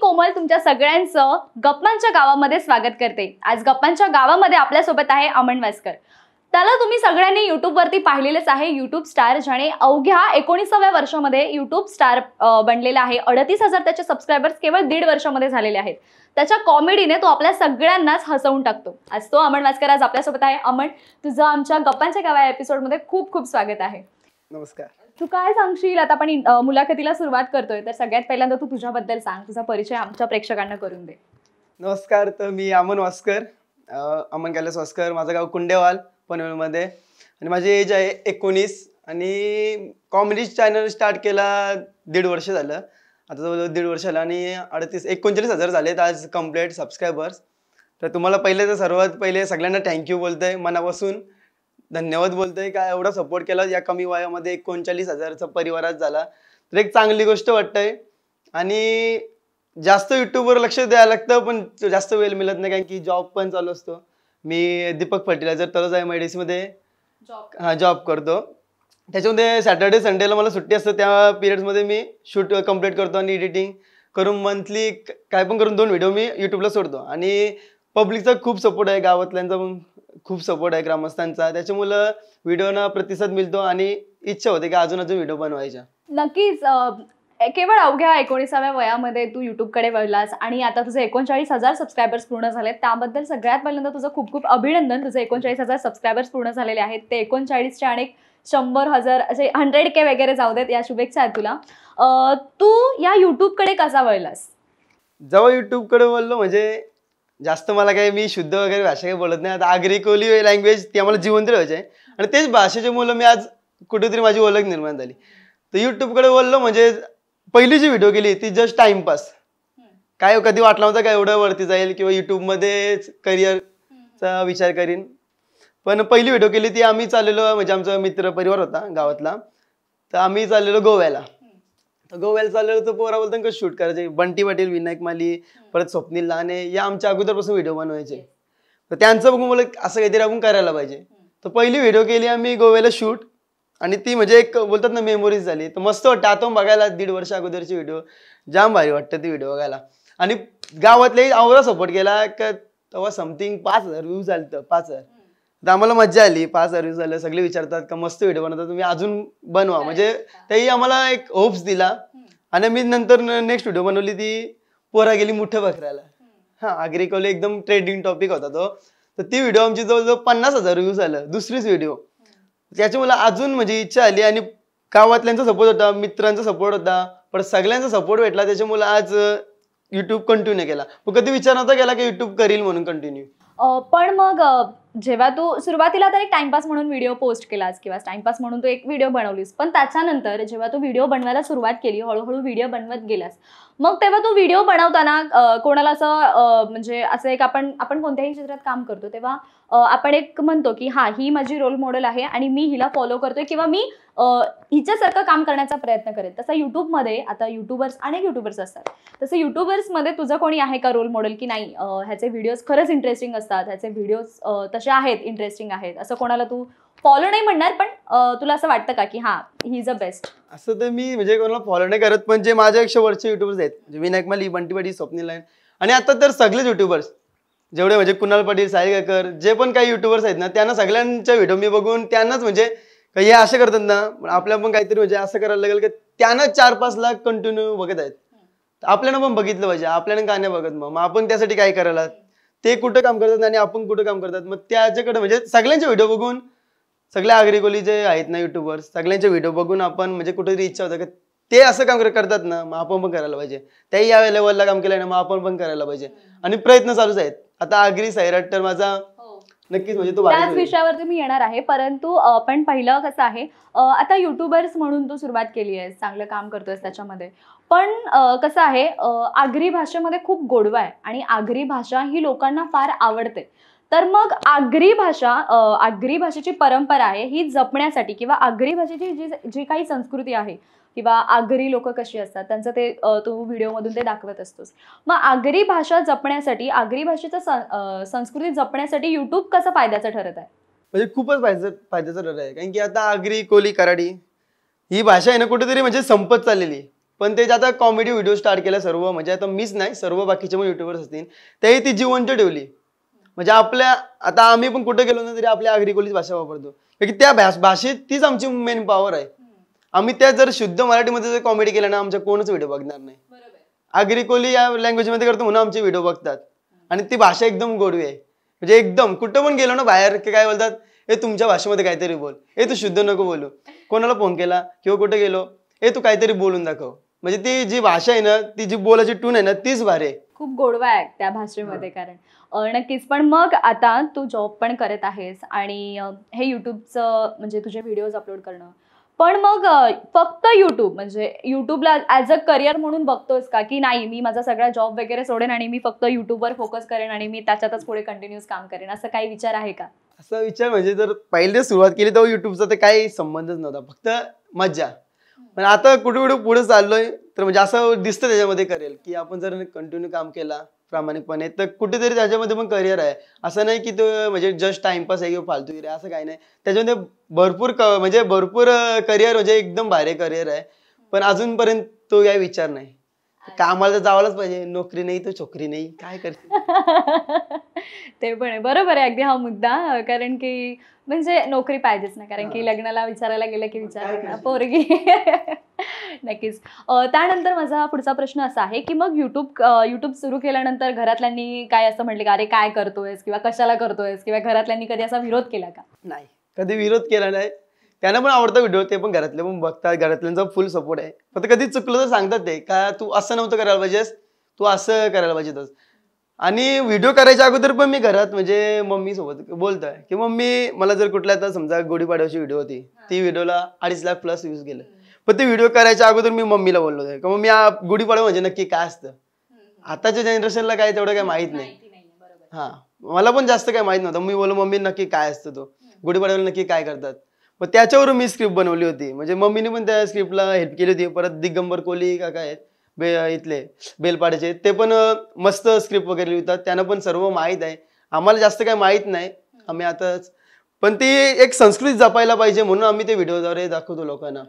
कोमल तुमच्या सगळ्यांचं गप्पांच्या गावामध्ये स्वागत करते आज गप्पांच्या गावामध्ये आपल्यासोबत आहे अमन वासकर त्याला तुम्ही सगळ्यांनी वरती पाहिलेलंच आहे युट्यूब स्टार ज्याने अवघ्या एकोणीसाव्या वर्षामध्ये युट्यूब स्टार बनलेला आहे अडतीस हजार त्याचे सबस्क्रायबर्स केवळ दीड वर्षामध्ये झालेले आहेत त्याच्या कॉमेडीने तो आपल्या सगळ्यांनाच हसवून टाकतो आज तो अमन वासकर आज आपल्यासोबत आहे अमन तुझं आमच्या गप्पांच्या गावा एपिसोडमध्ये खूप खूप स्वागत आहे नमस्कार तू काय सांगशील आता आपण मुलाखतीला सुरुवात करतोय तर सगळ्यात पहिल्यांदा तू तुझ्याबद्दल सांग तुझा परिचय आमच्या प्रेक्षकांना करून दे नमस्कार तर मी अमन वास्कर अमन कैलास वास्कर माझं गाव कुंडेवाल पनवेलमध्ये आणि माझी एज आहे एकोणीस आणि कॉमेडी चॅनल स्टार्ट केला दीड वर्ष झालं आता जवळजवळ दीड वर्ष झालं आणि अडतीस एकोणचाळीस हजार झालेत आज कम्प्लीट सबस्क्रायबर्स तर तुम्हाला पहिले तर सर्वात पहिले सगळ्यांना थँक्यू बोलतोय मनापासून धन्यवाद बोलतोय का एवढा सपोर्ट केला या कमी वयामध्ये एकोणचाळीस हजारचा परिवारात झाला तर एक चांगली गोष्ट वाटतंय आणि जास्त युट्यूबवर लक्ष द्यायला लागतं पण जास्त वेळ मिळत नाही कारण की जॉब पण चालू असतो मी दीपक फर्टिलायझर तरच आहे मध्ये हा जॉब करतो त्याच्यामध्ये सॅटर्डे संडेला मला सुट्टी असते त्या मध्ये मी शूट कम्प्लीट करतो आणि एडिटिंग करून मंथली काय पण करून दोन व्हिडिओ मी युट्यूबला सोडतो आणि पब्लिकचा खूप सपोर्ट आहे गावातल्यांचा पण खूप सपोर्ट आहे ग्रामस्थांचा त्याच्यामुळं व्हिडिओना प्रतिसाद मिळतो आणि इच्छा होते की अजून अजून व्हिडिओ बनवायच्या नक्कीच केवळ अवघ्या एकोणीसाव्या वयामध्ये तू कडे वळलास आणि आता तुझे एकोणचाळीस हजार सबस्क्रायबर्स पूर्ण झाले त्याबद्दल सगळ्यात पहिल्यांदा तुझं खूप खूप अभिनंदन तुझे एकोणचाळीस हजार सबस्क्रायबर्स पूर्ण झालेले आहेत ते एकोणचाळीसचे अनेक शंभर हजार असे हंड्रेड के वगैरे जाऊ देत या शुभेच्छा आहेत तुला तू या कडे कसा वळलास जेव्हा कडे वळलो म्हणजे जास्त मला काही मी शुद्ध वगैरे भाषा काही बोलत नाही आता आग्री कोली लँग्वेज ती आम्हाला जिवंत राहायची आणि तेच भाषेचे मुलं मी आज कुठेतरी माझी ओळख निर्माण झाली तर युट्यूबकडे बोललो म्हणजे पहिली जी व्हिडिओ केली ती जस्ट टाइमपास काय हो, कधी वाटला होता काय एवढं वरती जाईल किंवा युट्यूबमध्येच करिअरचा विचार करीन पण पहिली व्हिडिओ केली ती आम्ही चाललेलो म्हणजे आमचा मित्र परिवार होता गावातला तर आम्ही चाललेलो गोव्याला गोव्याला चाललेलं तर पोरा बोलताना कसं शूट करायचे बंटी पाटील विनायक माली परत स्वप्नील लाने या आमच्या अगोदरपासून व्हिडिओ बनवायचे तर त्यांचं बघून मला असं काहीतरी आपण करायला पाहिजे तर पहिली व्हिडिओ केली आम्ही गोव्याला शूट आणि ती म्हणजे एक बोलतात ना मेमोरीज झाली तर मस्त वाटतं आता बघायला दीड वर्ष अगोदरची व्हिडिओ जाम भारी वाटतं ती व्हिडिओ बघायला आणि गावातले आवरा सपोर्ट केला का तेव्हा समथिंग पाच हजार व्ह्यूज झालं पाच हजार तर आम्हाला मज्जा आली पाच सर्व्हिस झालं सगळे विचारतात का मस्त व्हिडिओ बनवतात तुम्ही अजून बनवा म्हणजे तेही आम्हाला एक होप्स दिला आणि मी नंतर नेक्स्ट व्हिडिओ बनवली ती पोरा गेली मोठ्या बकऱ्याला हा अग्रिकल एकदम ट्रेंडिंग टॉपिक होता तो तर ती व्हिडिओ आमची जवळजवळ पन्नास हजार व्ह्यूज आलं दुसरीच व्हिडिओ त्याची मला अजून म्हणजे इच्छा आली आणि गावातल्यांचा सपोर्ट होता मित्रांचा सपोर्ट होता पण सगळ्यांचा सपोर्ट भेटला त्याच्यामुळे आज युट्यूब कंटिन्यू केला कधी विचार नव्हता केला की युट्यूब करील म्हणून कंटिन्यू पण मग जेव्हा तू सुरुवातीला तर एक टाइमपास म्हणून व्हिडिओ पोस्ट केलास किंवा टाइमपास म्हणून तू एक व्हिडिओ बनवलीस पण त्याच्यानंतर जेव्हा तू व्हिडिओ बनवायला सुरुवात केली हळूहळू व्हिडिओ बनवत गेलास मग तेव्हा तू व्हिडिओ बनवताना कोणाला असं म्हणजे असं एक आपण आपण कोणत्याही क्षेत्रात काम करतो तेव्हा आपण एक म्हणतो की हा ही माझी रोल मॉडेल आहे आणि मी हिला फॉलो करतोय किंवा मी हिच्यासारखं काम करण्याचा प्रयत्न करेल तसं युट्यूबमध्ये आता युट्यूबर्स अनेक युट्यूबर्स असतात तसं युट्यूबर्समध्ये तुझं कोणी आहे का रोल मॉडेल की नाही ह्याचे व्हिडिओज खरंच इंटरेस्टिंग असतात ह्याचे व्हिडिओज तसे आहेत इंटरेस्टिंग आहेत असं कोणाला तू फॉलो नाही म्हणणार पण तुला असं वाटतं का की हा ही इज अ बेस्ट असं तर मी म्हणजे कोणाला फॉलो नाही करत पण जे एकशे वरचे युट्युबर्स आहेत म्हणजे विनायक माली बंटी बडी स्वप्नी लाईन आणि आता तर सगळेच युट्युबर्स जेवढे म्हणजे कुणाल पाटील साई जे पण काही युट्युबर्स आहेत ना त्यांना सगळ्यांच्या व्हिडिओ मी बघून त्यांनाच म्हणजे हे असं करतात ना आपल्या पण काहीतरी म्हणजे असं करायला लागेल की त्यांना चार पाच लाख कंटिन्यू बघत आहेत आपल्याला पण बघितलं पाहिजे आपल्याला का नाही बघत मग आपण त्यासाठी काय करायला ते कुठं काम करतात आणि आपण कुठं काम करतात मग त्याच्याकडे म्हणजे सगळ्यांचे व्हिडिओ बघून सगळ्या आग्रिकोली जे आहेत ना युट्यूबर्स सगळ्यांचे व्हिडिओ बघून आपण म्हणजे कुठेतरी इच्छा होतं की ते असं काम करतात ना मग आपण पण करायला पाहिजे त्याही या लेवलला काम केलं ना मग आपण पण करायला पाहिजे आणि प्रयत्न चालूच आहेत आता आग्री सैराट तर माझा हो. नक्कीच म्हणजे तो त्याच विषयावरती मी येणार आहे परंतु पण पहिलं कसं आहे आता युट्यूबर्स म्हणून तू सुरुवात केली आहे चांगलं काम करतोय त्याच्यामध्ये पण कसं आहे आगरी भाषेमध्ये खूप गोडवा आहे आणि आगरी भाषा ही लोकांना फार आवडते तर मग आगरी भाषा आगरी भाषेची परंपरा आहे ही जपण्यासाठी किंवा आगरी भाषेची जी जी काही संस्कृती आहे किंवा आगरी लोक कशी असतात त्यांचं ते तू व्हिडिओमधून ते दाखवत असतोस मग आगरी भाषा जपण्यासाठी आगरी भाषेचा संस्कृती जपण्यासाठी युट्यूब कसं फायद्याचं ठरत आहे म्हणजे खूपच फायद्याचं फायद्याचं ठरत आहे कारण की आता आगरी कोली कराडी ही भाषा आहे ना कुठेतरी म्हणजे संपत चाललेली पण त्याच्या आता कॉमेडी व्हिडिओ स्टार्ट केला सर्व म्हणजे आता मीच नाही सर्व बाकीचे मग युट्यूबर्स असतील त्याही ती जिवंत ठेवली म्हणजे आपल्या आता आम्ही पण कुठे गेलो ना तरी आपल्या आग्रिकोलीच भाषा वापरतो की त्या भाषेत तीच आमची मेन पॉवर आहे आम्ही त्या जर शुद्ध मराठीमध्ये जर कॉमेडी केल्या ना आमच्या कोणच व्हिडिओ बघणार नाही आगरी कोली या लँग्वेजमध्ये करतो म्हणून आमचे व्हिडिओ बघतात आणि ती भाषा एकदम गोडवी आहे म्हणजे एकदम कुठं पण गेलो ना बाहेर काय बोलतात हे तुमच्या भाषेमध्ये काहीतरी बोल हे तू शुद्ध नको बोलू कोणाला फोन केला किंवा कुठं गेलो ए तू काहीतरी बोलून दाखव म्हणजे ती जी भाषा आहे ना ती जी बोलायची टून आहे ना तीच भारी आहे खूप गोडवा आहे त्या भाषेमध्ये कारण नक्कीच पण मग आता तू जॉब पण करत आहेस आणि हे यूट्यूबचं म्हणजे तुझे व्हिडिओज अपलोड करणं पण मग फक्त युट्यूब म्हणजे युट्यूबला ॲज अ करिअर म्हणून बघतोस का की नाही मी माझा सगळा जॉब वगैरे सोडेन आणि मी फक्त युट्यूबवर फोकस करेन आणि मी त्याच्यातच पुढे कंटिन्यूस काम करेन असं काही विचार आहे का असा विचार म्हणजे जर पहिले सुरुवात केली तर युट्यूबचा तर काही संबंधच नव्हता फक्त मज्जा पण आता कुठे कुठे पुढे चाललोय तर म्हणजे असं दिसतं त्याच्यामध्ये करेल की आपण जर कंटिन्यू काम केला प्रामाणिकपणे तर कुठेतरी त्याच्यामध्ये पण करिअर आहे असं नाही की तो म्हणजे जस्ट टाइमपास आहे किंवा फालतू आहे असं काही नाही त्याच्यामध्ये भरपूर म्हणजे भरपूर करिअर म्हणजे एकदम भारी करिअर आहे पण अजूनपर्यंत तो काय विचार नाही कामाला तर जावलाच पाहिजे नोकरी नाही तर छोकरी नाही काय करते ते पण आहे बरोबर आहे अगदी हा मुद्दा कारण की म्हणजे नोकरी पाहिजेच ना कारण की लग्नाला विचारायला गेलं की विचार पोरगी नक्कीच त्यानंतर माझा पुढचा प्रश्न असा आहे की मग युट्यूब युट्यूब सुरू केल्यानंतर घरातल्यांनी काय असं म्हटलं का अरे काय करतोयस किंवा कशाला करतोयस किंवा घरातल्यांनी कधी असा विरोध केला का नाही कधी विरोध केला नाही त्यांना पण आवडतं व्हिडिओ ते पण घरातले पण बघतात घरातल्यांचा फुल सपोर्ट आहे फक्त कधी चुकलं तर सांगतात ते का तू असं नव्हतं करायला पाहिजेस तू असं करायला पाहिजे आणि व्हिडिओ करायच्या अगोदर पण मी घरात म्हणजे मम्मी सोबत बोलतोय की मम्मी मला जर कुठल्या तर समजा गुढीपाडव्याची व्हिडिओ होती ती व्हिडिओला अडीच लाख प्लस व्ह्यूज गेले पण ते व्हिडिओ करायच्या अगोदर मी मम्मीला बोललो होतो मम्मी गुढीपाडवा म्हणजे नक्की काय असतं आताच्या जनरेशनला काय तेवढं काय माहित नाही हा मला पण जास्त काय माहित नव्हतं मी बोललो मम्मी नक्की काय असतं तो गुढीपाडव्याला नक्की काय करतात मग त्याच्यावरून मी स्क्रिप्ट बनवली होती म्हणजे मम्मीने पण त्या स्क्रिप्टला हेल्प केली होती परत दिगंबर कोहली काय आहेत बे इथले बेलपाड्याचे ते पण मस्त स्क्रिप्ट वगैरे लिहितात त्यांना पण सर्व माहीत आहे आम्हाला जास्त काही माहीत नाही आम्ही आताच पण ती एक संस्कृत जपायला पाहिजे म्हणून आम्ही ते व्हिडिओद्वारे दाखवतो लोकांना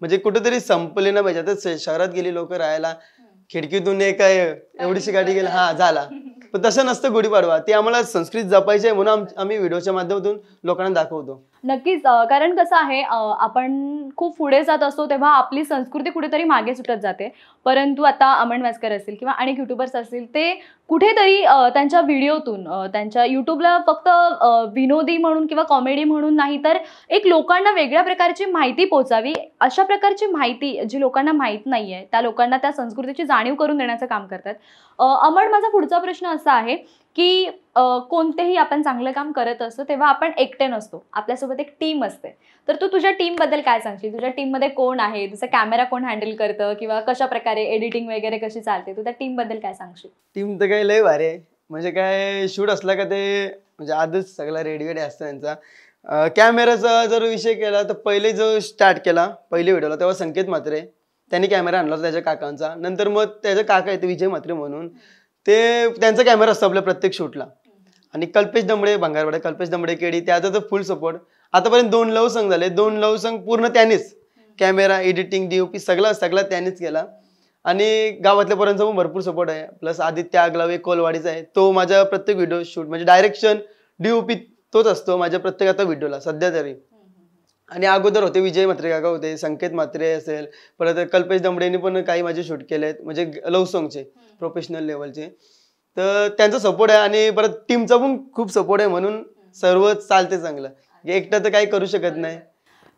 म्हणजे कुठेतरी संपले ना पाहिजे आता शहरात गेली लोक राहायला खिडकीतून एक काय एवढीशी गाडी गेली हा झाला पण तसं नसतं गुढीपाडवा ते आम्हाला संस्कृत जपायची म्हणून आम्ही व्हिडिओच्या माध्यमातून लोकांना दाखवतो नक्कीच कारण कसं आहे आपण खूप पुढे जात असतो तेव्हा आपली संस्कृती कुठेतरी मागे सुटत जाते परंतु आता अमन वास्कर असेल किंवा अनेक युट्यूबर्स असतील ते कुठेतरी त्यांच्या व्हिडिओतून त्यांच्या यूट्यूबला फक्त विनोदी म्हणून किंवा कॉमेडी म्हणून नाही तर एक लोकांना वेगळ्या प्रकारची माहिती पोचावी अशा प्रकारची माहिती जी लोकांना माहीत नाही आहे त्या लोकांना त्या संस्कृतीची जाणीव करून देण्याचं काम करतात अमन माझा पुढचा प्रश्न असा आहे की कोणतेही आपण चांगलं काम करत असतो तेव्हा आपण एकटे नसतो आपल्यासोबत एक टीम असते तर तू तुझ्या बद्दल काय सांगशील तुझ्या मध्ये कोण आहे तुझा कॅमेरा कोण हँडल करतं किंवा कशा प्रकारे एडिटिंग वगैरे कशी चालते तू त्या बद्दल काय सांगशील टीम तर काही लय भारी आहे म्हणजे काय शूट असला का ते म्हणजे आधीच सगळा वेडी असतं त्यांचा कॅमेराचा जर विषय केला तर पहिले जो स्टार्ट केला पहिले व्हिडिओला तेव्हा संकेत मात्रे त्यांनी कॅमेरा आणला त्याच्या काकांचा नंतर मग त्याचा काका येतो विजय मात्रे म्हणून ते त्यांचा कॅमेरा असतो आपल्या प्रत्येक शूटला आणि कल्पेश दमडे भंगारवाडे कल्पेश दमडे केडी त्याचा तर फुल सपोर्ट आतापर्यंत दोन लव संघ झाले दोन लव संघ पूर्ण त्यानेच कॅमेरा एडिटिंग डीओपी सगळा सगळा त्यानेच केला आणि गावातल्या पर्यंतचा पण भरपूर सपोर्ट आहे प्लस आदित्य एक कोलवाडीचा आहे तो माझ्या प्रत्येक व्हिडिओ शूट म्हणजे डायरेक्शन डीओपी तोच असतो माझ्या प्रत्येक आता व्हिडिओला सध्या तरी आणि अगोदर होते विजय म्हात्रे काका होते संकेत म्हात्रे असेल परत कल्पेश दमडेंनी पण काही माझे शूट केले आहेत म्हणजे लव्ह सॉंगचे प्रोफेशनल लेवलचे तर त्यांचा सपोर्ट आहे आणि परत टीमचा पण खूप सपोर्ट आहे म्हणून सर्व चालते चांगलं एकटं तर काही करू शकत नाही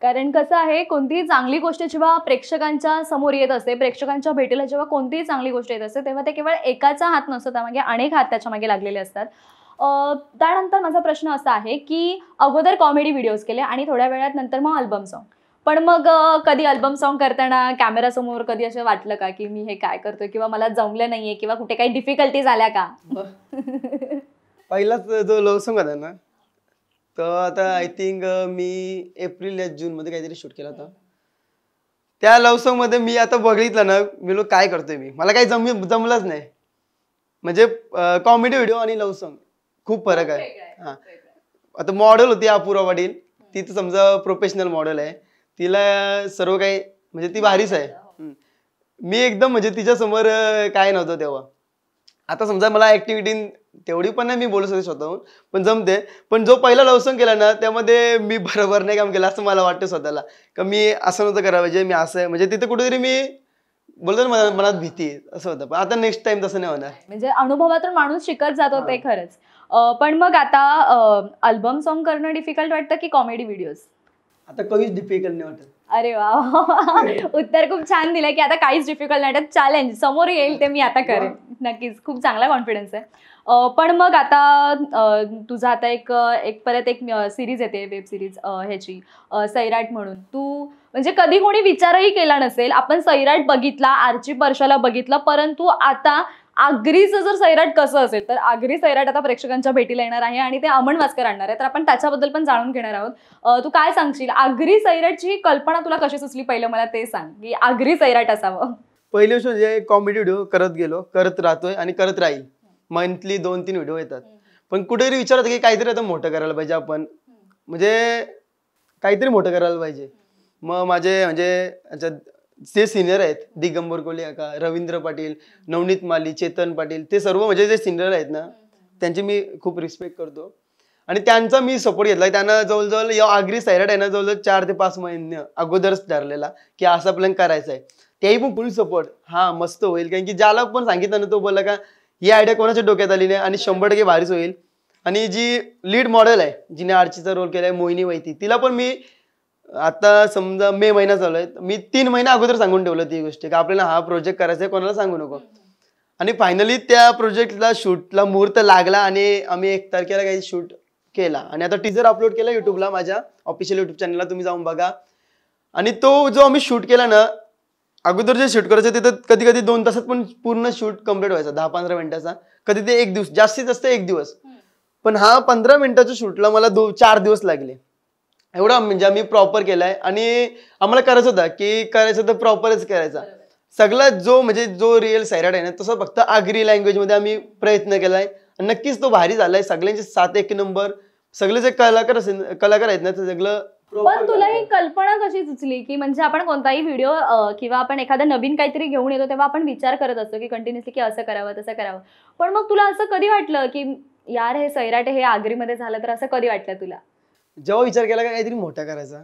कारण कसं आहे कोणतीही चांगली गोष्ट जेव्हा प्रेक्षकांच्या समोर येत असते प्रेक्षकांच्या भेटीला जेव्हा कोणतीही चांगली गोष्ट येत असते तेव्हा ते केवळ एकाचा हात नसतो त्यामागे म्हणजे अनेक हात त्याच्या मागे लागलेले असतात त्यानंतर माझा प्रश्न असा आहे की अगोदर कॉमेडी व्हिडिओज केले आणि थोड्या वेळात नंतर मग अल्बम सॉन्ग पण मग कधी अल्बम सॉन्ग करताना कॅमेरासमोर कधी असं वाटलं का की मी हे काय करतोय किंवा मला जमलं नाहीये किंवा कुठे काही डिफिकल्टीज आल्या का पहिलाच जो लव्ह सॉंग होता ना तो आता आय थिंक मी एप्रिल या जून मध्ये काहीतरी शूट केला होता त्या लव्ह सॉंग मध्ये मी आता बघितलं ना मी लोक काय करतोय मी मला काही जम जमलंच नाही म्हणजे कॉमेडी व्हिडिओ आणि लव्ह सॉन्ग खूप फरक आहे हा आता मॉडेल होती अपूर्वा वडील ती तर समजा प्रोफेशनल मॉडेल आहे तिला सर्व काही म्हणजे ती भारीच आहे हो. मी एकदम म्हणजे तिच्या समोर काय नव्हतं तेव्हा आता समजा मला ऍक्टिव्हिटी तेवढी पण नाही मी बोलू शकते स्वतःहून पण जमते पण जो पहिला लवसंग केला ना त्यामध्ये मी बरोबर नाही काम केलं असं मला वाटतं स्वतःला का मी असं नव्हतं करावं पाहिजे मी असं म्हणजे तिथे कुठेतरी मी बोलतो ना मनात भीती असं होतं पण आता नेक्स्ट टाइम तसं नाही होणार म्हणजे अनुभवातून माणूस शिकत जात होते खरंच पण मग आता अल्बम सॉन्ग करणं डिफिकल्ट वाटतं की कॉमेडी व्हिडिओज आता कधीच डिफिकल्ट नाही वाटत अरे वा उत्तर खूप छान दिलं की आता काहीच डिफिकल्ट नाही चॅलेंज समोर येईल ते मी आता करेन नक्कीच खूप चांगला कॉन्फिडन्स आहे पण मग आता तुझा आता एक एक परत एक सिरीज येते वेब सिरीज ह्याची सैराट म्हणून तू म्हणजे कधी कोणी विचारही केला नसेल आपण सैराट बघितला आर्ची परशाला बघितलं परंतु आता आगरीचं जर सैराट कसं असेल तर आगरी सैराट आता प्रेक्षकांच्या भेटीला येणार आहे आणि ते अमन वास्कर आणणार आहे तर आपण त्याच्याबद्दल पण जाणून घेणार आहोत तू काय सांगशील आगरी सैराटची ही कल्पना तुला कशी सुचली पहिलं मला ते सांग की आगरी सैराट असावं पहिले म्हणजे कॉमेडी व्हिडिओ करत गेलो करत राहतोय आणि करत राहील मंथली दोन तीन व्हिडिओ येतात पण कुठेतरी विचारत की काहीतरी आता मोठं करायला पाहिजे आपण म्हणजे काहीतरी मोठं करायला पाहिजे मग माझे म्हणजे जे सिनियर आहेत दिगंबर कोले का रवींद्र पाटील नवनीत माली चेतन पाटील ते सर्व म्हणजे जे सिनियर आहेत ना त्यांची मी खूप रिस्पेक्ट करतो आणि त्यांचा मी सपोर्ट घेतला त्यांना जवळजवळ या सायरेट आहे ना जवळजवळ चार ते पाच महिने अगोदरच ठरलेला की असा प्लॅन करायचा आहे त्याही पण फुल सपोर्ट हा मस्त होईल कारण की ज्याला पण सांगितलं ना तो बोलला का ही आयडिया कोणाच्या डोक्यात आली नाही आणि शंभर टक्के भारीच होईल आणि जी लीड मॉडेल आहे जिने आर्चीचा रोल केला आहे मोहिनी वैती तिला पण मी आता समजा मे महिना चालू आहे मी तीन महिना अगोदर सांगून ठेवलं ती गोष्ट की आपल्याला हा प्रोजेक्ट करायचा आहे कोणाला सांगू नको आणि फायनली त्या प्रोजेक्टला शूटला मुहूर्त लागला आणि आम्ही एक तारखेला काही शूट केला आणि आता टीजर अपलोड केला युट्यूबला माझ्या ऑफिशियल युट्यूब चॅनलला तुम्ही जाऊन बघा आणि तो जो आम्ही शूट केला ना अगोदर जे शूट करायचं तिथं कधी कधी दोन तासात पण पूर्ण शूट कम्प्लीट व्हायचा दहा पंधरा मिनिटाचा कधी ते एक दिवस जास्तीत जास्त एक दिवस पण हा पंधरा मिनिटाच्या शूटला मला दो चार दिवस लागले एवढा म्हणजे आम्ही प्रॉपर केलाय आणि आम्हाला करायचं होता की करायचं तर प्रॉपरच करायचा सगळा जो म्हणजे जो रिअल सैराट आहे ना तसं फक्त लँग्वेज मध्ये आम्ही प्रयत्न केलाय नक्कीच तो भारी झालाय सगळ्यांचे सात एक नंबर सगळे जे कलाकार असेल कलाकार आहेत ना ते सगळं पण तुला ही कल्पना कशी सुचली की म्हणजे आपण कोणताही व्हिडिओ किंवा आपण एखादा नवीन काहीतरी घेऊन येतो तेव्हा आपण विचार करत असतो की कंटिन्युअसली की असं करावं तसं करावं पण मग तुला असं कधी वाटलं की यार हे सैराट हे आगरीमध्ये झालं तर असं कधी वाटलं तुला जेव्हा विचार केला का काहीतरी मोठा करायचा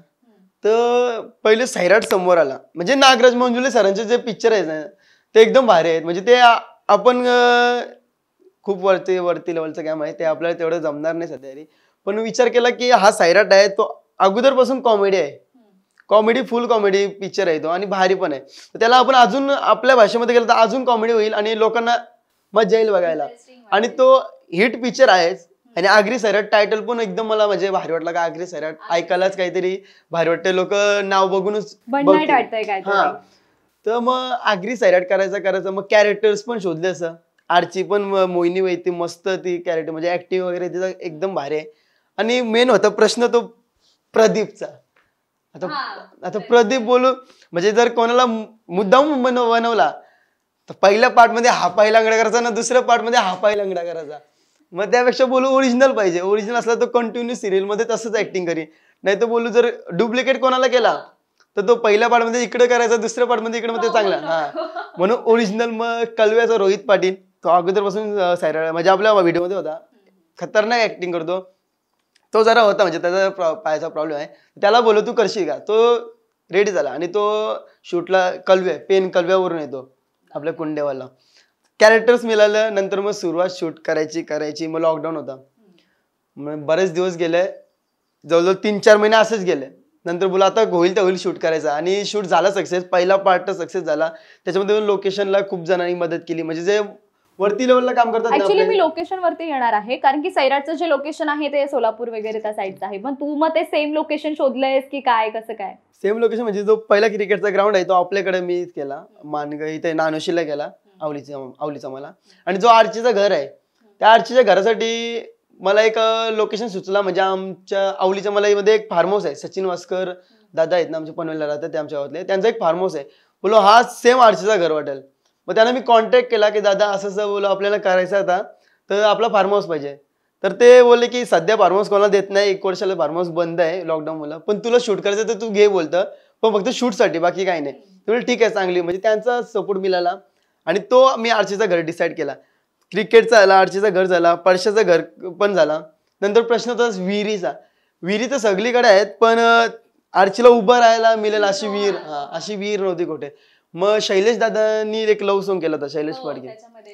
तर पहिले सैराट समोर आला म्हणजे नागराज मंजुले सरांचे जे पिक्चर आहेत ना ते एकदम भारी आहेत म्हणजे ते आपण खूप वरती वरती लेवलचं काम आहे ते आपल्याला तेवढं जमणार नाही सध्या पण विचार केला की हा सायराट आहे तो अगोदरपासून कॉमेडी आहे कॉमेडी फुल कॉमेडी पिक्चर आहे तो आणि भारी पण आहे त्याला आपण अजून आपल्या भाषेमध्ये गेलो तर अजून कॉमेडी होईल आणि लोकांना मजा येईल बघायला आणि तो हिट पिक्चर आहेच आणि आग्री सैराट टायटल पण एकदम मला म्हणजे भारी वाटलं का आग्री सैराट ऐकायलाच काहीतरी भारी वाटते लोक नाव बघूनच हा तर मग आग्री सैराट करायचा करायचं मग कॅरेक्टर्स पण शोधले असं आरची पण मोहिनी वैती मस्त ती कॅरेक्टर म्हणजे ऍक्टिंग वगैरे तिचा एकदम भारी आहे आणि मेन होता प्रश्न तो प्रदीपचा आता आता प्रदीप बोलू म्हणजे जर कोणाला मुद्दाम बनवला तर पहिल्या पार्ट मध्ये हा पाय लंगडा करायचा ना दुसऱ्या पार्ट मध्ये हा पाय लंगडा करायचा मग त्यापेक्षा बोलू ओरिजिनल पाहिजे ओरिजिनल असला तर कंटिन्यू मध्ये तसंच ऍक्टिंग करी नाही तर बोलू जर डुप्लिकेट कोणाला केला तर तो पहिल्या मध्ये इकडे करायचा दुसऱ्या मध्ये इकडे मध्ये हो, चांगला हो, हा हो. म्हणून ओरिजिनल मग कलव्याचा रोहित पाटील तो अगोदरपासून सायरा म्हणजे आपल्या व्हिडिओमध्ये होता खतरनाक ऍक्टिंग करतो तो जरा होता म्हणजे त्याचा पायाचा प्रॉब्लेम आहे त्याला बोलू तू करशील का तो रेडी झाला आणि तो शूटला कलवे पेन कलव्यावरून येतो आपल्या कुंडेवाला कॅरेक्टर्स मिळालं नंतर मग सुरुवात शूट करायची करायची मग लॉकडाऊन होता मग बरेच दिवस गेले जवळजवळ तीन चार महिने असंच गेले नंतर बोला आता होईल तर होईल शूट करायचा आणि शूट झाला सक्सेस पहिला पार्ट सक्सेस झाला त्याच्यामध्ये लोकेशनला खूप जणांनी मदत केली म्हणजे जे वरती लेवलला काम करतात ऍक्च्युली मी लोकेशन वरती येणार आहे कारण की सैराटचं जे लोकेशन आहे ते सोलापूर वगैरे त्या साईडचं आहे पण तू मग ते सेम लोकेशन शोधलंयस की काय कसं काय सेम लोकेशन म्हणजे जो पहिला क्रिकेटचा ग्राउंड आहे तो आपल्याकडे मी केला मानग इथे नानोशीला गेला आवलीचा आवलीचा मला आणि जो आरचीचं घर आहे त्या आरचीच्या घरासाठी मला एक लोकेशन सुचला म्हणजे आमच्या आवलीच्या मलाईमध्ये एक फार्म हाऊस आहे सचिन वास्कर दादा आहेत ना आमच्या पनवेलला राहतात ते आमच्या गावातले त्यांचा एक फार्म हाऊस आहे बोलो हा सेम आरचीचा घर वाटेल मग त्यांना मी कॉन्टॅक्ट केला की दादा असं असं बोलो आपल्याला करायचं आता तर आपला फार्म हाऊस पाहिजे तर ते बोलले की सध्या फार्म हाऊस कोणाला देत नाही एक वर्षाला फार्म हाऊस बंद आहे लॉकडाऊनमुळे पण तुला शूट करायचं तर तू घे बोलतं पण फक्त शूटसाठी बाकी काही नाही तुम्ही ठीक आहे चांगली म्हणजे त्यांचा सपोर्ट मिळाला आणि तो मी आरशीचं घर डिसाईड केला क्रिकेटचा झाला आरशीचं घर झाला परशाचं घर पण झाला नंतर प्रश्न तोच विहिरीचा विहिरी तर सगळीकडे आहेत पण आरचीला उभं राहायला मिळेल अशी विहीर अशी विहीर नव्हती कुठे मग शैलेश दादांनी एक लव्ह सॉंग केला होता शैलेश हो, पाडके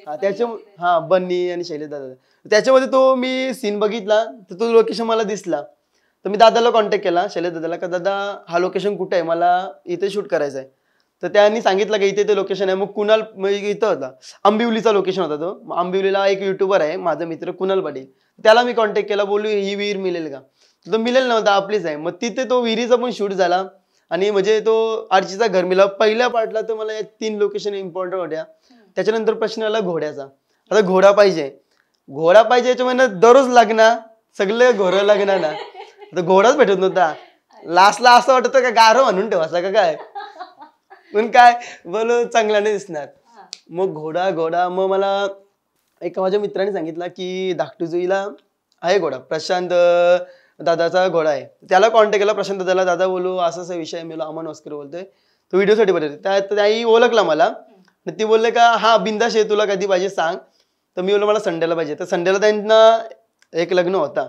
हा त्याच्या हा बन्नी आणि शैलेश दादा त्याच्यामध्ये तो मी सीन बघितला तर तो लोकेशन मला दिसला तर मी दादाला कॉन्टॅक्ट केला शैलेश दादाला का दादा हा लोकेशन कुठे आहे मला इथे शूट करायचं आहे तर त्यांनी सांगितलं की इथे ते लोकेशन आहे मग कुणाल म्हणजे इथं होता आंबिवलीचा लोकेशन होता तो आंबिवलीला एक युट्यूबर आहे माझा मित्र कुणाल पाटील त्याला मी कॉन्टॅक्ट केला बोलू ही विहीर मिळेल का तो मिळेल नव्हता आपलीच आहे मग तिथे तो विहिरीचा पण शूट झाला आणि म्हणजे तो आरचीचा घर मिळाला पहिल्या पार्टला तर मला एक तीन लोकेशन इम्पॉर्टंट होत्या त्याच्यानंतर प्रश्न आला घोड्याचा आता घोडा पाहिजे घोडा पाहिजे याच्या म्हणजे दररोज लागणार सगळे घोरं लागणार ना आता घोडाच भेटत नव्हता लास्टला असं वाटतं का गारो म्हणून ठेवा का काय म्हणून काय बोल चांगला नाही दिसणार मग घोडा घोडा मग मला एका माझ्या मित्राने सांगितलं की धाकटूजुईला आहे घोडा प्रशांत दादाचा घोडा आहे त्याला कॉन्टॅक्ट केला प्रशांत दादाला दादा बोलू असा असा विषय मी अमन ऑस्कर बोलतोय तो व्हिडिओसाठी बोलतो त्या त्याही ओळखला मला ती बोलले का हा बिंदाश आहे तुला कधी पाहिजे सांग तर मी बोललो मला संडेला पाहिजे तर संडेला त्यांना एक लग्न होता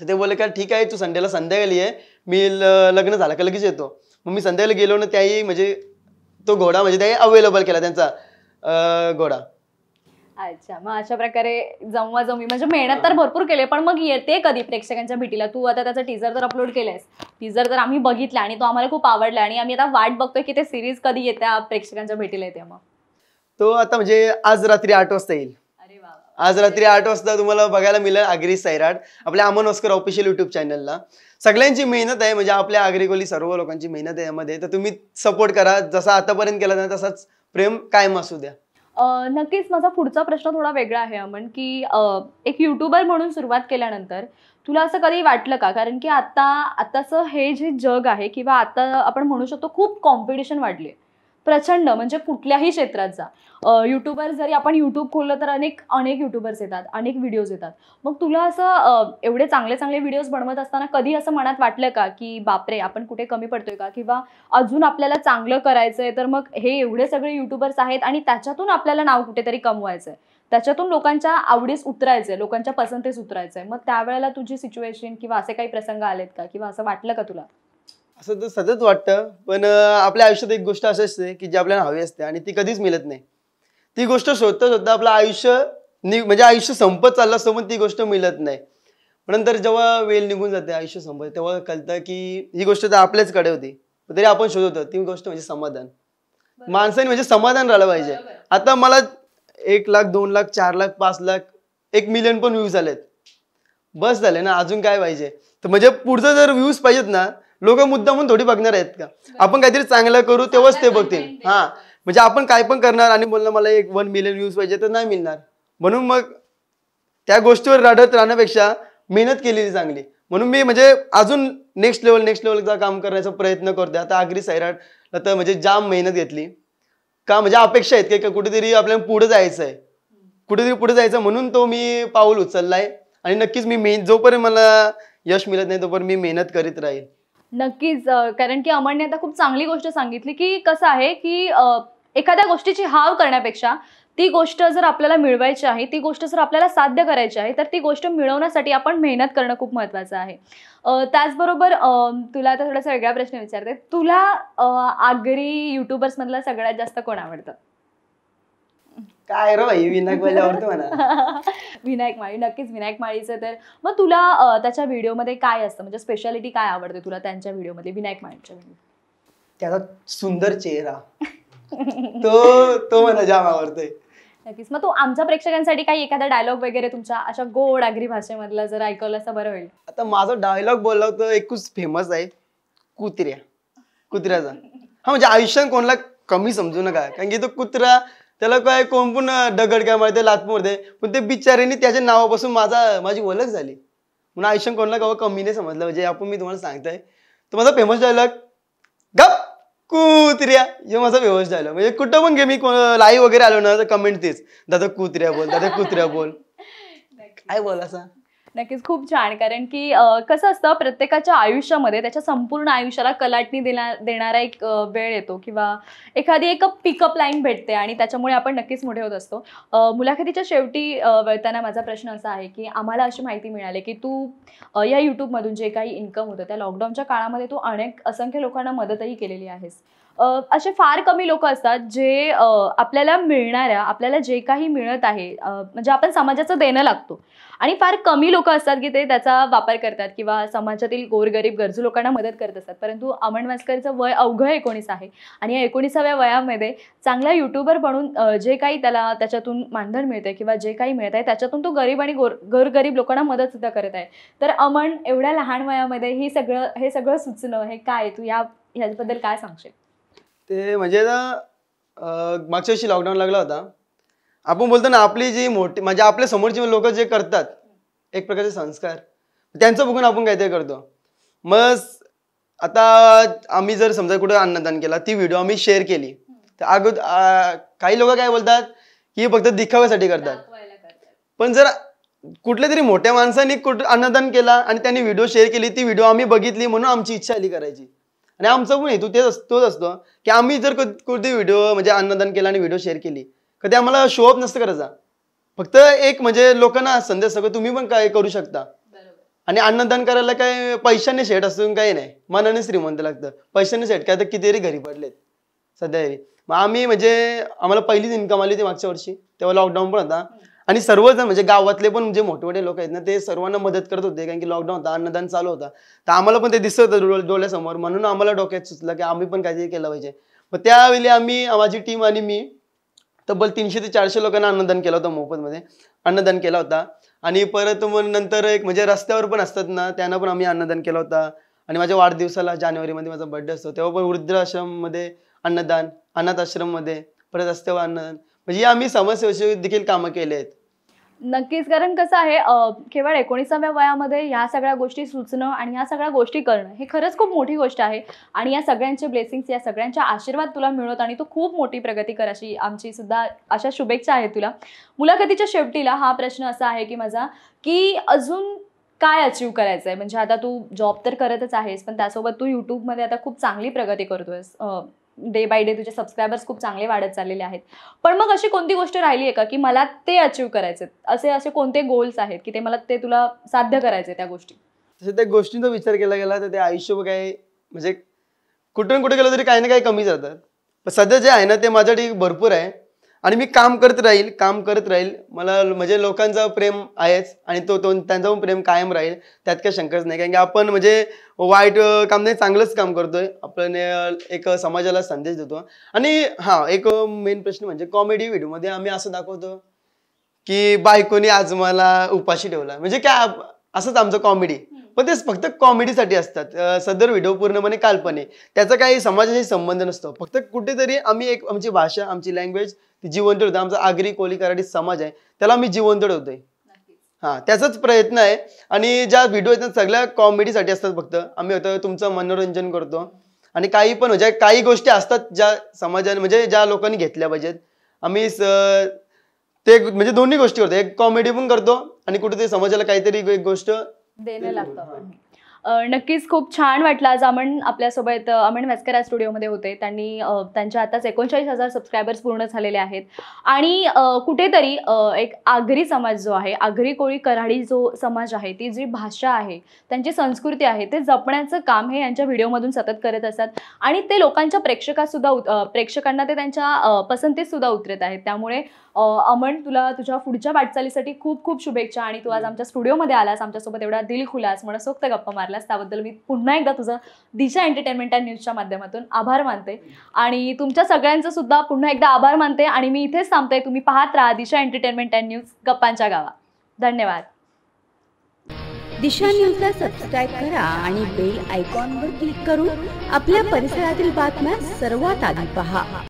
तर ते बोलले का ठीक आहे तू संडेला संध्याकाळी आहे मी लग्न झालं का लगेच येतो मग मी संध्याला गेलो ना त्याही म्हणजे तो घोडा म्हणजे त्याही अवेलेबल केला त्यांचा घोडा अच्छा मग अशा प्रकारे जमवा जमी म्हणजे मेहनत तर भरपूर केली पण मग येते कधी प्रेक्षकांच्या भेटीला तू आता त्याचा टीजर तर अपलोड केलायस टीजर तर आम्ही बघितला आणि तो आम्हाला खूप आवडला आणि आम्ही आता वाट बघतोय की ते सिरीज कधी येत्या प्रेक्षकांच्या भेटीला येते मग तो आता म्हणजे आज रात्री आठ वाजता येईल आज रात्री आठ वाजता तुम्हाला बघायला मिळेल आग्री सैराट आपल्या अमन ऑस्कर ऑफिशियल युट्यूब चॅनलला सगळ्यांची मेहनत आहे म्हणजे आपल्या आगरीकोली सर्व लोकांची मेहनत आहे यामध्ये तर तुम्ही सपोर्ट करा जसा आतापर्यंत केला ना तसाच प्रेम कायम असू द्या नक्कीच माझा पुढचा प्रश्न थोडा वेगळा आहे अमन की एक युट्यूबर म्हणून सुरुवात केल्यानंतर तुला असं कधी वाटलं का कारण की आता आताचं हे जे जग आहे किंवा आता आपण म्हणू शकतो खूप कॉम्पिटिशन वाढली आहे प्रचंड म्हणजे कुठल्याही क्षेत्रात जा युट्यूबर जरी आपण युट्यूब खोललं तर अनेक अनेक यूट्यूबर्स येतात अनेक व्हिडिओज येतात मग तुला असं एवढे चांगले चांगले व्हिडिओज बनवत असताना कधी असं मनात वाटलं का की बापरे आपण कुठे कमी पडतोय का किंवा अजून आपल्याला चांगलं करायचंय तर मग हे एवढे सगळे यूट्यूबर्स आहेत आणि त्याच्यातून आपल्याला नाव कुठेतरी कमवायचंय त्याच्यातून लोकांच्या आवडीस उतरायचंय लोकांच्या पसंतीस उतरायचंय मग त्यावेळेला तुझी सिच्युएशन किंवा असे काही प्रसंग आलेत का किंवा असं वाटलं का तुला असं तर सतत वाटतं पण आपल्या आयुष्यात एक गोष्ट अशी असते की जी आपल्याला हवी असते आणि ती कधीच मिळत नाही ती गोष्ट शोधता शोधता आपलं आयुष्य म्हणजे आयुष्य संपत चाललं असतं ती गोष्ट मिळत नाही नंतर जेव्हा वेळ निघून जाते आयुष्य संपत तेव्हा कळतं की ही गोष्ट तर आपल्याचकडे होती तरी आपण शोधतो ती गोष्ट म्हणजे समाधान माणसाने म्हणजे समाधान राहिलं पाहिजे आता मला एक लाख दोन लाख चार लाख पाच लाख एक मिलियन पण व्ह्यूज आलेत बस झाले ना अजून काय पाहिजे तर म्हणजे पुढचं जर व्ह्यूज पाहिजेत ना लोक मुद्दा म्हणून थोडी बघणार आहेत का आपण काहीतरी चांगलं करू तेव्हाच ते बघतील हा म्हणजे आपण काय पण करणार आणि बोलणं मला एक वन मिलियन व्ह्यूज पाहिजे तर नाही मिळणार म्हणून मग त्या गोष्टीवर रडत राहण्यापेक्षा मेहनत केलेली चांगली म्हणून मी म्हणजे अजून नेक्स्ट लेवल नेक्स्ट लेवलचा काम करण्याचा प्रयत्न करतो आता आगरी सैराटला तर म्हणजे जाम मेहनत घेतली का म्हणजे अपेक्षा आहेत की कुठेतरी आपल्याला पुढे जायचं आहे कुठेतरी पुढे जायचं म्हणून तो मी पाऊल उचललाय आणि नक्कीच मी मे जोपर्यंत मला यश मिळत नाही तोपर्यंत मी मेहनत करीत राहील नक्कीच कारण की अमरने आता खूप चांगली गोष्ट सांगितली की कसं आहे की एखाद्या गोष्टीची हाव करण्यापेक्षा ती गोष्ट जर आपल्याला मिळवायची आहे ती गोष्ट जर आपल्याला साध्य करायची आहे तर ती गोष्ट मिळवण्यासाठी आपण मेहनत करणं खूप महत्वाचं आहे त्याचबरोबर तुला आता थोडासा वेगळा प्रश्न विचारते तुला आगरी मधला सगळ्यात जास्त कोण आवडतं काय रो विनायक आवडतो मला विनायक माळी नक्कीच विनायक माळीचं तर मग तुला त्याच्या व्हिडिओमध्ये काय असतं म्हणजे स्पेशालिटी काय आवडते तुला त्यांच्या व्हिडिओमध्ये विनायक माळीच्या त्याचा सुंदर चेहरा तो तो मला जाम आवडतोय नक्कीच मग तू आमच्या प्रेक्षकांसाठी काही एखादा डायलॉग वगैरे तुमच्या अशा गोड आगरी भाषेमधला जर ऐकवलं असं बरं होईल आता माझा डायलॉग बोलला तर एकूच फेमस आहे कुत्र्या कुत्र्याचा हा म्हणजे आयुष्यात कोणाला कमी समजू नका कारण की तो कुत्रा त्याला काय कोण पण काय मारते लात मारते पण ते बिचाऱ्यांनी त्याच्या नावापासून माझा माझी ओळख झाली म्हणून आयुष्यात कोणाला गावा कमी नाही समजलं म्हणजे आपण मी तुम्हाला सांगताय तो माझा फेमस डायलॉग गप कुत्र्या हे माझा फेमस डायलॉग म्हणजे कुठं पण घे मी लाईव्ह वगैरे आलो ना तर कमेंट तेच दादा कुत्र्या बोल दादा कुत्र्या बोल काय बोल असा नक्कीच खूप छान कारण की कसं असतं प्रत्येकाच्या आयुष्यामध्ये त्याच्या संपूर्ण आयुष्याला कलाटणी देणार देणारा एक वेळ येतो किंवा एखादी एक पिकअप लाईन भेटते आणि त्याच्यामुळे आपण नक्कीच मोठे होत असतो मुलाखतीच्या शेवटी वळताना माझा प्रश्न असा आहे की आम्हाला अशी माहिती मिळाली की तू या यूट्यूबमधून जे काही इन्कम होतं त्या लॉकडाऊनच्या काळामध्ये तू अनेक असंख्य लोकांना मदतही केलेली आहेस असे फार कमी लोक असतात जे आपल्याला मिळणाऱ्या आपल्याला जे काही मिळत आहे म्हणजे आपण समाजाचं देणं लागतो आणि फार कमी लोक असतात की ते त्याचा वापर करतात किंवा समाजातील गोरगरीब गरजू लोकांना मदत करत असतात परंतु अमन वास्करचं वय अवघं एकोणीस आहे आणि या एकोणीसाव्या वयामध्ये चांगला युट्यूबर बनून जे काही त्याला त्याच्यातून मानधन मिळते किंवा जे काही मिळत आहे त्याच्यातून तो गरीब आणि गोर गोरगरीब लोकांना मदत सुद्धा करत आहे तर अमन एवढ्या लहान वयामध्ये ही सगळं हे सगळं सुचणं हे काय तू या ह्याबद्दल काय सांगशील ते म्हणजे ना मागच्या वर्षी लॉकडाऊन लागला होता आपण बोलतो ना आपली जी मोठी म्हणजे आपल्या समोरची लोक जे करतात एक प्रकारचे संस्कार त्यांचं बघून आपण काहीतरी करतो मग आता आम्ही जर समजा कुठं अन्नदान केला ती व्हिडिओ आम्ही शेअर केली तर अगोदर काही लोक काय बोलतात की फक्त दिखाव्यासाठी करतात पण जर कुठल्या तरी मोठ्या माणसाने कुठं अन्नदान केला आणि त्यांनी व्हिडिओ शेअर केली ती व्हिडिओ आम्ही बघितली म्हणून आमची इच्छा आली करायची आणि आमचा पण हेतू तेच तोच असतो की आम्ही जर कुर्ती व्हिडिओ म्हणजे अन्नदान केला आणि व्हिडिओ शेअर केली कधी आम्हाला शो अप नसतं करायचा फक्त एक म्हणजे लोकांना संदेश सगळं तुम्ही पण काय करू शकता आणि अन्नदान करायला काय पैशाने शेट असून काही नाही मनाने श्रीमंत लागतं पैशाने सेट काय तर कितीतरी घरी पडलेत सध्या मग आम्ही म्हणजे आम्हाला पहिलीच इन्कम आली होती मागच्या वर्षी तेव्हा लॉकडाऊन पण होता आणि सर्वजण म्हणजे गावातले पण जे मोठे मोठे लोक आहेत ना ते सर्वांना मदत करत होते कारण की लॉकडाऊन होता अन्नदान चालू होता तर आम्हाला पण ते दिसत होतं डोळ्यासमोर म्हणून आम्हाला डोक्यात सुचलं की आम्ही पण काहीतरी केलं पाहिजे मग त्यावेळी आम्ही माझी टीम आणि मी तब्बल तीनशे ते चारशे लोकांना अन्नदान केलं होतं मध्ये अन्नदान केला होता आणि परत मग नंतर एक म्हणजे रस्त्यावर पण असतात ना त्यांना पण आम्ही अन्नदान केलं होता आणि माझ्या वाढदिवसाला जानेवारीमध्ये माझा बर्थडे असतो तेव्हा पण वृद्ध मध्ये अन्नदान अनाथ मध्ये परत रस्त्यावर अन्नदान म्हणजे आम्ही समाजसेवेचे देखील कामं केले आहेत नक्कीच कारण कसं आहे केवळ एकोणीसाव्या वयामध्ये ह्या सगळ्या गोष्टी सुचणं आणि ह्या सगळ्या गोष्टी करणं हे खरंच खूप मोठी गोष्ट आहे आणि या सगळ्यांचे ब्लेसिंग्स या सगळ्यांच्या आशीर्वाद तुला मिळत आणि तू खूप मोठी प्रगती कर अशी आमची सुद्धा अशा शुभेच्छा आहे तुला मुलाखतीच्या शेवटीला हा प्रश्न असा आहे की माझा की अजून काय अचीव करायचं आहे म्हणजे आता तू जॉब तर करतच आहेस पण त्यासोबत तू यूट्यूबमध्ये आता खूप चांगली प्रगती करतोयस डे बाय डे तुझे सबस्क्रायबर्स खूप चांगले वाढत चाललेले आहेत पण मग अशी कोणती गोष्ट राहिली आहे का की मला ते अचीव करायचे असे असे कोणते गोल्स आहेत की ते मला ते तुला साध्य करायचे त्या गोष्टी तसे त्या गोष्टींचा विचार केला गेला तर ते आयुष्य काय म्हणजे कुठून कुठे गेलं तरी काही ना काही कमी जातात पण सध्या जे आहे ना ते माझ्यासाठी भरपूर आहे आणि मी काम करत राहील काम करत राहील मला म्हणजे लोकांचा प्रेम आहेच आणि तो तो त्यांचा पण प्रेम कायम राहील त्यात काही शंकरच नाही कारण की आपण म्हणजे वाईट काम नाही चांगलंच काम करतोय आपण एक समाजाला संदेश देतो आणि हां एक मेन प्रश्न म्हणजे कॉमेडी व्हिडिओमध्ये आम्ही असं दाखवतो की बायकोनी आज मला उपाशी ठेवला म्हणजे काय असंच आमचं कॉमेडी पण तेच फक्त कॉमेडीसाठी असतात सदर व्हिडिओ पूर्णपणे काल्पने त्याचा काही समाजाशी संबंध नसतो फक्त कुठेतरी आम्ही एक आमची भाषा आमची लँग्वेज ती जिवंत आमचा आगरी कोली कराडी समाज आहे त्याला आम्ही जिवंत होतोय हा त्याचाच प्रयत्न आहे आणि ज्या व्हिडिओ आहेत सगळ्या कॉमेडीसाठी असतात फक्त आम्ही होतो तुमचं मनोरंजन करतो आणि काही पण म्हणजे काही गोष्टी असतात ज्या समाजाने म्हणजे ज्या लोकांनी घेतल्या पाहिजेत आम्ही ते म्हणजे दोन्ही गोष्टी करतो एक कॉमेडी पण करतो आणि कुठेतरी समाजाला काहीतरी एक गोष्ट देणं लागतं नक्कीच खूप छान वाटलं आज अमन आपल्यासोबत अमन व्यासकर स्टुडिओमध्ये होते त्यांनी त्यांच्या आताच एकोणचाळीस हजार सबस्क्रायबर्स पूर्ण झालेले आहेत आणि कुठेतरी एक आगरी समाज जो आहे आगरी कोळी कराडी जो समाज आहे ती जी भाषा आहे त्यांची संस्कृती आहे ते जपण्याचं काम हे यांच्या व्हिडिओमधून सतत करत असतात आणि ते लोकांच्या प्रेक्षकासुद्धा प्रेक्षकांना ते त्यांच्या पसंतीसुद्धा उतरत आहेत त्यामुळे अमन तुला तुझ्या पुढच्या वाटचालीसाठी खूप खूप शुभेच्छा आणि तू आज आमच्या स्टुडिओमध्ये आलास आमच्यासोबत एवढा दिल खुलास मनसोक्त गप्पा मारलास त्याबद्दल मी पुन्हा एकदा तुझं दिशा एंटरटेनमेंट अँड न्यूजच्या माध्यमातून आभार मानते आणि तुमच्या सगळ्यांचं सुद्धा पुन्हा एकदा आभार मानते आणि मी इथेच थांबते तुम्ही पाहत राहा दिशा एंटरटेनमेंट अँड न्यूज गप्पांच्या गावा धन्यवाद दिशा न्यूजला सबस्क्राईब करा आणि बेल आयकॉनवर क्लिक करून आपल्या परिसरातील बातम्या सर्वात आधी पहा